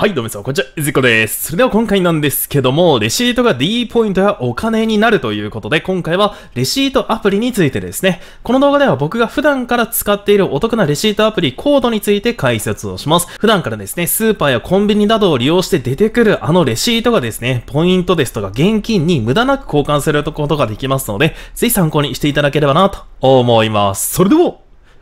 はい、どうも皆さん、こんにちは、いずこです。それでは今回なんですけども、レシートが D ポイントやお金になるということで、今回はレシートアプリについてですね。この動画では僕が普段から使っているお得なレシートアプリコードについて解説をします。普段からですね、スーパーやコンビニなどを利用して出てくるあのレシートがですね、ポイントですとか現金に無駄なく交換することができますので、ぜひ参考にしていただければなと思います。それでは、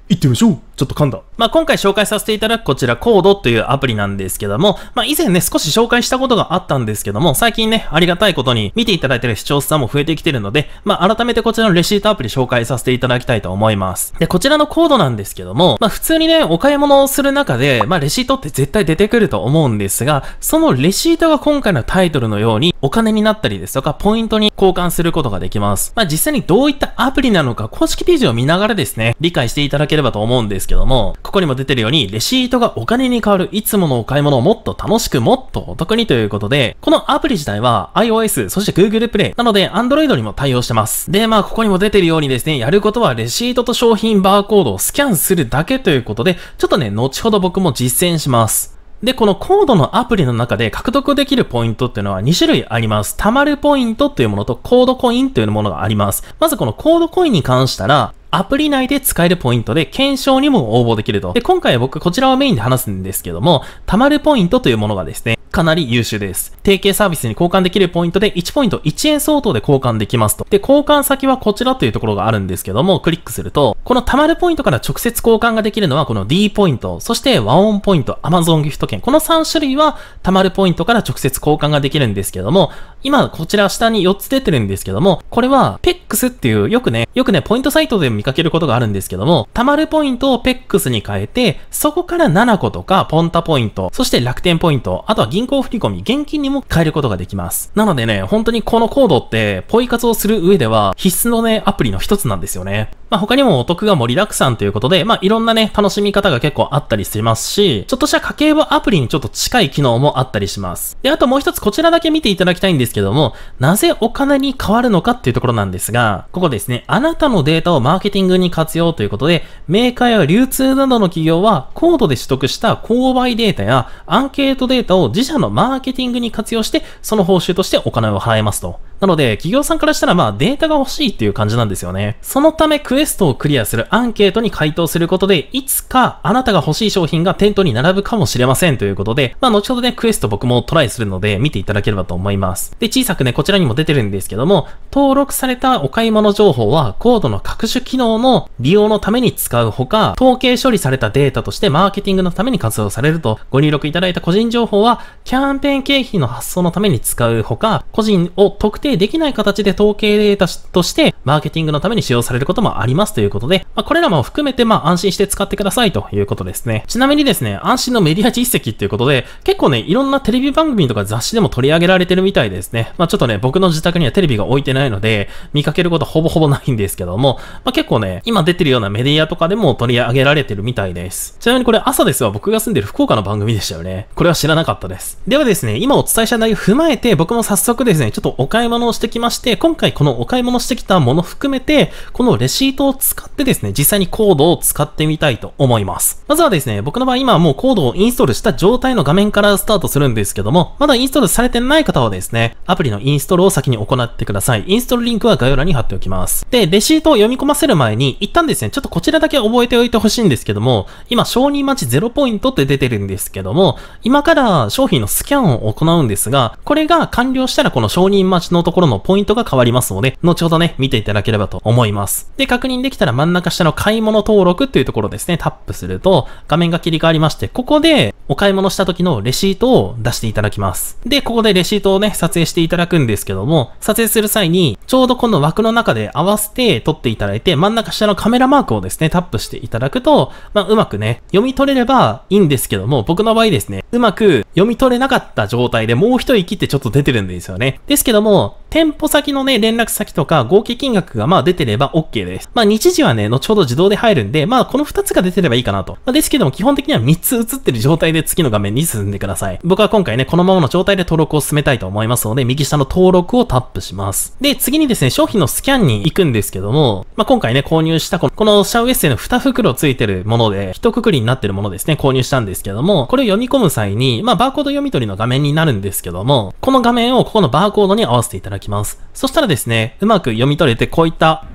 行ってみましょうちょっと噛んだ。まあ、今回紹介させていただくこちら、コードというアプリなんですけども、まあ、以前ね、少し紹介したことがあったんですけども、最近ね、ありがたいことに見ていただいてる視聴者さんも増えてきてるので、まあ、改めてこちらのレシートアプリ紹介させていただきたいと思います。で、こちらのコードなんですけども、まあ、普通にね、お買い物をする中で、まあ、レシートって絶対出てくると思うんですが、そのレシートが今回のタイトルのように、お金になったりですとか、ポイントに交換することができます。まあ、実際にどういったアプリなのか、公式ページを見ながらですね、理解していただければと思うんですですけども、ここにも出てるように、レシートがお金に変わるいつものお買い物をもっと楽しくもっとお得にということで、このアプリ自体は iOS、そして Google Play、なので Android にも対応してます。で、まあ、ここにも出てるようにですね、やることはレシートと商品バーコードをスキャンするだけということで、ちょっとね、後ほど僕も実践します。で、このコードのアプリの中で獲得できるポイントっていうのは2種類あります。貯まるポイントっていうものとコードコインというものがあります。まずこのコードコインに関したら、アプリ内で使えるポイントで、検証にも応募できると。で、今回僕こちらをメインで話すんですけども、貯まるポイントというものがですね、かなり優秀です。提携サービスに交換できるポイントで1ポイント1円相当で交換できますと。で、交換先はこちらというところがあるんですけども、クリックすると、この貯まるポイントから直接交換ができるのはこの D ポイント、そして和音ポイント、Amazon ギフト券、この3種類は貯まるポイントから直接交換ができるんですけども、今こちら下に4つ出てるんですけども、これは PEX っていうよくね、よくね、ポイントサイトで見かけることがあるんですけども、貯まるポイントを PEX に変えて、そこから7個とかポンタポイント、そして楽天ポイント、あとは銀行振込、現金にも変えることができます。なのでね、本当にこのコードって、ポイ活をする上では必須のね、アプリの一つなんですよね。まあ、他にもお得が盛りだくさんということで、まあ、いろんなね、楽しみ方が結構あったりしますし、ちょっとした家計簿アプリにちょっと近い機能もあったりします。で、あともう一つこちらだけ見ていただきたいんですけども、なぜお金に変わるのかっていうところなんですが、ここですね、あなたのデータをマーケティングに活用ということで、メーカーや流通などの企業は、コードで取得した購買データやアンケートデータを自社のマーケティングに活用して、その報酬としてお金を払えますと。なので、企業さんからしたらまあデータが欲しいっていう感じなんですよね。そのためクエストをクリアするアンケートに回答することで、いつかあなたが欲しい商品が店頭に並ぶかもしれませんということで、まあ後ほどね、クエスト僕もトライするので見ていただければと思います。で、で、小さくね、こちらにも出てるんですけども、登録されたお買い物情報は、コードの各種機能の利用のために使うほか、統計処理されたデータとしてマーケティングのために活用されると、ご入力いただいた個人情報は、キャンペーン経費の発送のために使うほか、個人を特定できない形で統計データとして、マーケティングのために使用されることもありますということで、まあ、これらも含めて、まあ、安心して使ってくださいということですね。ちなみにですね、安心のメディア実績っていうことで、結構ね、いろんなテレビ番組とか雑誌でも取り上げられてるみたいです。ですね。まあちょっとね、僕の自宅にはテレビが置いてないので、見かけることほぼほぼないんですけども、まあ結構ね、今出てるようなメディアとかでも取り上げられてるみたいです。ちなみにこれ朝ですは、僕が住んでる福岡の番組でしたよね。これは知らなかったです。ではですね、今お伝えした内容踏まえて、僕も早速ですね、ちょっとお買い物をしてきまして、今回このお買い物してきたもの含めて、このレシートを使ってですね、実際にコードを使ってみたいと思います。まずはですね、僕の場合今はもうコードをインストールした状態の画面からスタートするんですけども、まだインストールされてない方はですね、アプリのインストールを先に行ってください。インストールリンクは概要欄に貼っておきます。で、レシートを読み込ませる前に、一旦ですね、ちょっとこちらだけ覚えておいてほしいんですけども、今、承認待ち0ポイントって出てるんですけども、今から商品のスキャンを行うんですが、これが完了したらこの承認待ちのところのポイントが変わりますので、後ほどね、見ていただければと思います。で、確認できたら真ん中下の買い物登録っていうところですね、タップすると、画面が切り替わりまして、ここでお買い物した時のレシートを出していただきます。で、ここでレシートをね、撮影してしていただくんですけども、撮影する際に、ちょうどこの枠の中で合わせて撮っていただいて、真ん中下のカメラマークをですね、タップしていただくと、まあ、うまくね、読み取れればいいんですけども、僕の場合ですね、うまく読み取れなかった状態でもう一息ってちょっと出てるんですよね。ですけども、店舗先のね、連絡先とか合計金額がまあ出てれば OK です。まあ日時はね、後ほど自動で入るんで、まあこの2つが出てればいいかなと。まあ、ですけども基本的には3つ映ってる状態で次の画面に進んでください。僕は今回ね、このままの状態で登録を進めたいと思いますので、右下の登録をタップします。で、次にですね、商品のスキャンに行くんですけども、まあ今回ね、購入したこの、このシャウエッセイの2袋ついてるもので、一括りになってるものですね、購入したんですけども、これを読み込む際に、まあバーコード読み取りの画面になるんですけども、この画面をここのバーコードに合わせていただききます。そしたらですね、うまく読み取れてこういった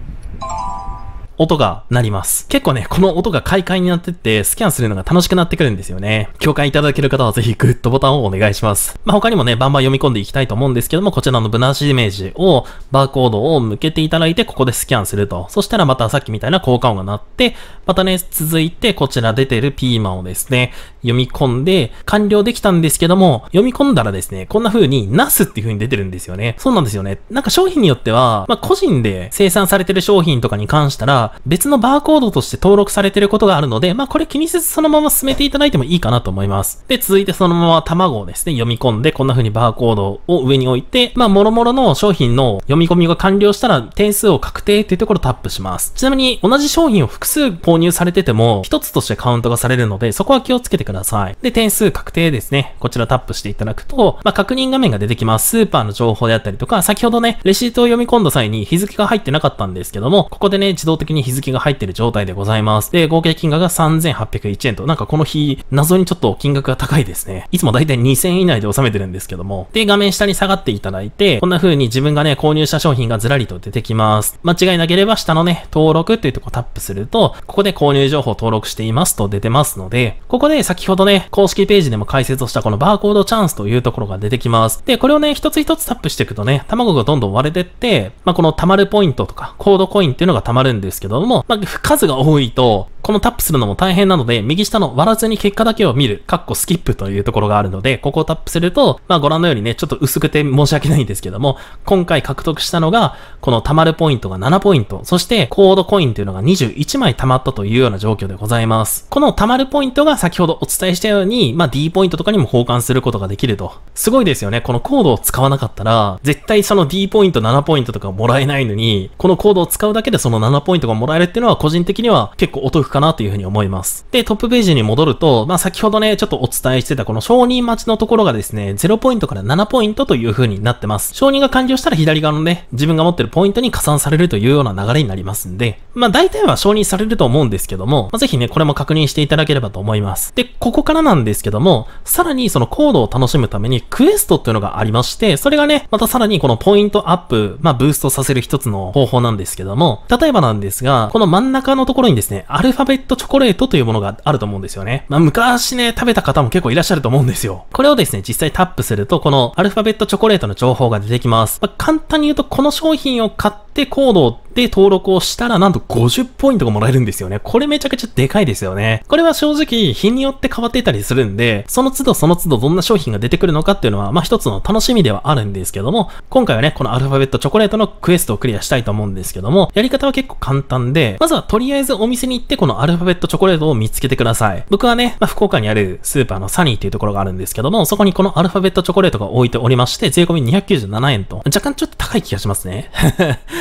音が鳴ります。結構ね、この音が快快になってって、スキャンするのが楽しくなってくるんですよね。共感いただける方はぜひグッドボタンをお願いします。まあ、他にもね、バンバン読み込んでいきたいと思うんですけども、こちらのブナーシイメージを、バーコードを向けていただいて、ここでスキャンすると。そしたらまたさっきみたいな効果音が鳴って、またね、続いてこちら出てるピーマンをですね、読み込んで、完了できたんですけども、読み込んだらですね、こんな風にナスっていう風に出てるんですよね。そうなんですよね。なんか商品によっては、まあ、個人で生産されてる商品とかに関したら、別のバーコードとして登録されてることがあるので、まあこれ気にせずそのまま進めていただいてもいいかなと思います。で、続いてそのまま卵をですね、読み込んで、こんな風にバーコードを上に置いて、まあ諸々の商品の読み込みが完了したら点数を確定というところをタップします。ちなみに同じ商品を複数購入されてても、一つとしてカウントがされるので、そこは気をつけてください。で、点数確定ですね。こちらタップしていただくと、まあ確認画面が出てきます。スーパーの情報であったりとか、先ほどね、レシートを読み込んだ際に日付が入ってなかったんですけども、ここでね、自動的にに日付が入っている状態でございます。で、合計金額が3801円と、なんかこの日、謎にちょっと金額が高いですね。いつもだいたい2000円以内で収めてるんですけども。で、画面下に下がっていただいて、こんな風に自分がね、購入した商品がずらりと出てきます。間違いなければ下のね、登録っていうとこタップすると、ここで購入情報登録していますと出てますので、ここで先ほどね、公式ページでも解説をしたこのバーコードチャンスというところが出てきます。で、これをね、一つ一つタップしていくとね、卵がどんどん割れてって、まあ、この溜まるポイントとか、コードコインっていうのが溜まるんですけども、まあ、数が多いと、このタップするのも大変なので、右下の割らずに結果だけを見る、カッコスキップというところがあるので、ここをタップすると、まあご覧のようにね、ちょっと薄くて申し訳ないんですけども、今回獲得したのが、この溜まるポイントが7ポイント、そしてコードコインというのが21枚溜まったというような状況でございます。この溜まるポイントが先ほどお伝えしたように、まあ D ポイントとかにも交換することができると。すごいですよね。このコードを使わなかったら、絶対その D ポイント7ポイントとかもらえないのに、このコードを使うだけでその7ポイントがもらえるっていうのは個人的には結構お得かなというふうに思います。で、トップページに戻ると、まあ、先ほどね、ちょっとお伝えしてたこの承認待ちのところがですね、0ポイントから7ポイントという風になってます。承認が完了したら左側のね、自分が持ってるポイントに加算されるというような流れになりますんで、まあ、大体は承認されると思うんですけども、まあ、ぜひね、これも確認していただければと思います。で、ここからなんですけども、さらにそのコードを楽しむためにクエストっていうのがありまして、それがね、またさらにこのポイントアップ、まあ、ブーストさせる一つの方法なんですけども、例えばなんですが、この真ん中のところにですね、アルファァベットチョコレートというものがあると思うんですよね。まあ、昔ね、食べた方も結構いらっしゃると思うんですよ。これをですね、実際タップすると、このアルファベットチョコレートの情報が出てきます。まあ、簡単に言うと、この商品を買ってってコードで登録をしたらなんと50ポイントがもらえるんですよね。これめちゃくちゃでかいですよね。これは正直日によって変わっていたりするんで、その都度その都度どんな商品が出てくるのかっていうのは、まあ一つの楽しみではあるんですけども、今回はね、このアルファベットチョコレートのクエストをクリアしたいと思うんですけども、やり方は結構簡単で、まずはとりあえずお店に行ってこのアルファベットチョコレートを見つけてください。僕はね、まあ、福岡にあるスーパーのサニーっていうところがあるんですけども、そこにこのアルファベットチョコレートが置いておりまして、税込み297円と、若干ちょっと高い気がしますね。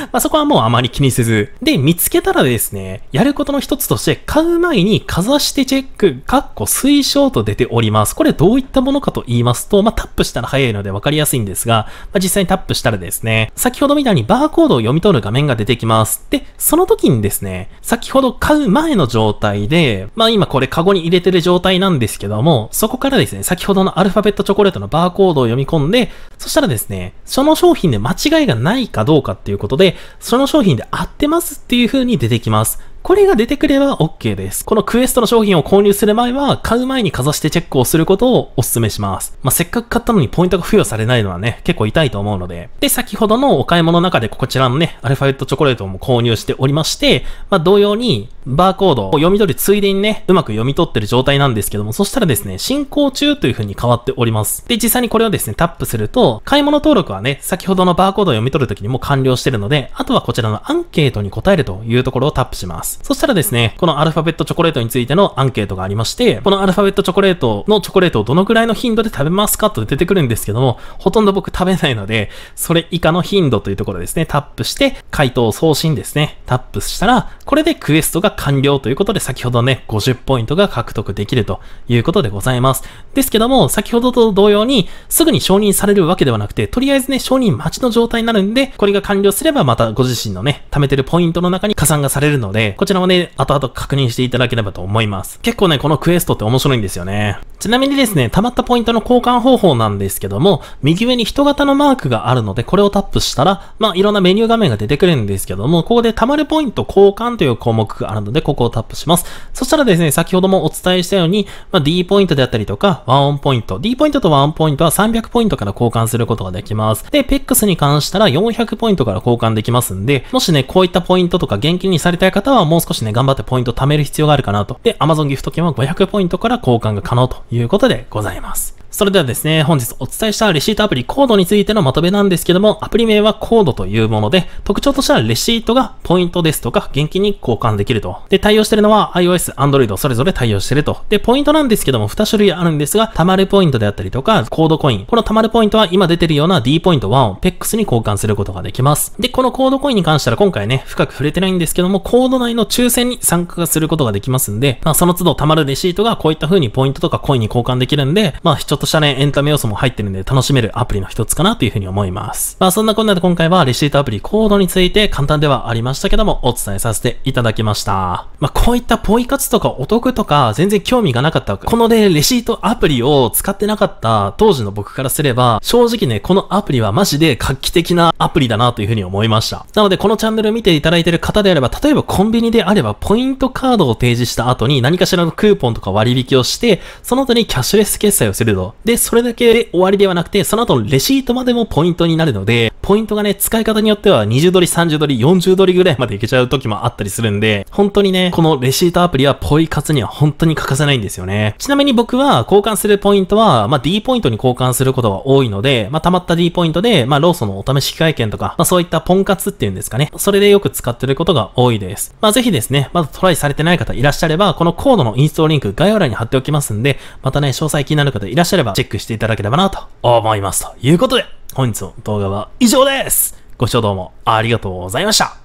まあ、そこはもうあまり気にせず。で、見つけたらですね、やることの一つとして、買う前にかざしてチェック、かっこ推奨と出ております。これどういったものかと言いますと、まあ、タップしたら早いので分かりやすいんですが、まあ、実際にタップしたらですね、先ほどみたいにバーコードを読み取る画面が出てきます。で、その時にですね、先ほど買う前の状態で、まあ今これカゴに入れてる状態なんですけども、そこからですね、先ほどのアルファベットチョコレートのバーコードを読み込んで、したらですね、その商品で間違いがないかどうかっていうことで、その商品で合ってますっていう風に出てきます。これが出てくれば OK です。このクエストの商品を購入する前は、買う前にかざしてチェックをすることをお勧めします。まあ、せっかく買ったのにポイントが付与されないのはね、結構痛いと思うので。で、先ほどのお買い物の中でこちらのね、アルファベットチョコレートも購入しておりまして、まあ、同様に、バーコードを読み取るついでにね、うまく読み取ってる状態なんですけども、そしたらですね、進行中という風に変わっております。で、実際にこれをですね、タップすると、買い物登録はね、先ほどのバーコードを読み取るときにも完了してるので、あとはこちらのアンケートに答えるというところをタップします。。そしたらですね、このアルファベットチョコレートについてのアンケートがありまして、このアルファベットチョコレートのチョコレートをどのくらいの頻度で食べますかと出てくるんですけども、ほとんど僕食べないので、それ以下の頻度というところですね、タップして、回答送信ですね、タップしたら、これでクエストが完了ということで、先ほどね、50ポイントが獲得できるということでございます。ですけども、先ほどと同様に、すぐに承認されるわけではなくて、とりあえずね、承認待ちの状態になるんで、これが完了すればまたご自身のね、貯めてるポイントの中に加算がされるので、こちらもね、後々確認していただければと思います。結構ね、このクエストって面白いんですよね。ちなみにですね、溜まったポイントの交換方法なんですけども、右上に人型のマークがあるので、これをタップしたら、まあ、いろんなメニュー画面が出てくるんですけども、ここで溜まるポイント交換という項目があるので、ここをタップします。そしたらですね、先ほどもお伝えしたように、まあ、D ポイントであったりとか、ワンオンポイント、D ポイントとワンポイントは300ポイントから交換することができます。で、PEX に関したら400ポイントから交換できますんで、もしね、こういったポイントとか現金にされたい方は、もう少しね、頑張ってポイント貯める必要があるかなと。で、Amazon ギフト券は500ポイントから交換が可能ということでございます。それではですね、本日お伝えしたレシートアプリコードについてのまとめなんですけども、アプリ名はコードというもので、特徴としてはレシートがポイントですとか現金に交換できると。で、対応してるのは iOS、Android それぞれ対応してると。で、ポイントなんですけども、2種類あるんですが、溜まるポイントであったりとか、コードコイン。この溜まるポイントは今出てるような D ポイント1を PEX に交換することができます。で、このコードコインに関しては今回ね、深く触れてないんですけども、コード内の抽選に参加することができますんで、まあ、その都度溜まるレシートがこういった風にポイントとかコインに交換できるんで、まあ、としたね、エンタメ要素も入ってるんで楽しめるアプリの一つかなというふうに思います。まあそんなこんなで今回はレシートアプリコードについて簡単ではありましたけどもお伝えさせていただきました。まあこういったポイ活とかお得とか全然興味がなかった。このね、レシートアプリを使ってなかった当時の僕からすれば正直ね、このアプリはマジで画期的なアプリだなというふうに思いました。なのでこのチャンネル見ていただいている方であれば例えばコンビニであればポイントカードを提示した後に何かしらのクーポンとか割引をしてその後にキャッシュレス決済をするとで、それだけで終わりではなくて、その後のレシートまでもポイントになるので、ポイントがね、使い方によっては20ドリ、30ドリ、40ドリぐらいまでいけちゃう時もあったりするんで、本当にね、このレシートアプリはポイ活には本当に欠かせないんですよね。ちなみに僕は交換するポイントは、まあ、D ポイントに交換することが多いので、まあ、溜まった D ポイントで、まあ、ローソンのお試し機会券とか、まあ、そういったポン活っていうんですかね。それでよく使ってることが多いです。まあ、ぜひですね、まだトライされてない方いらっしゃれば、このコードのインストールリンク概要欄に貼っておきますんで、またね、詳細気になる方いらっしゃればチェックしていただければなと思います。ということで、本日の動画は以上ですご視聴どうもありがとうございました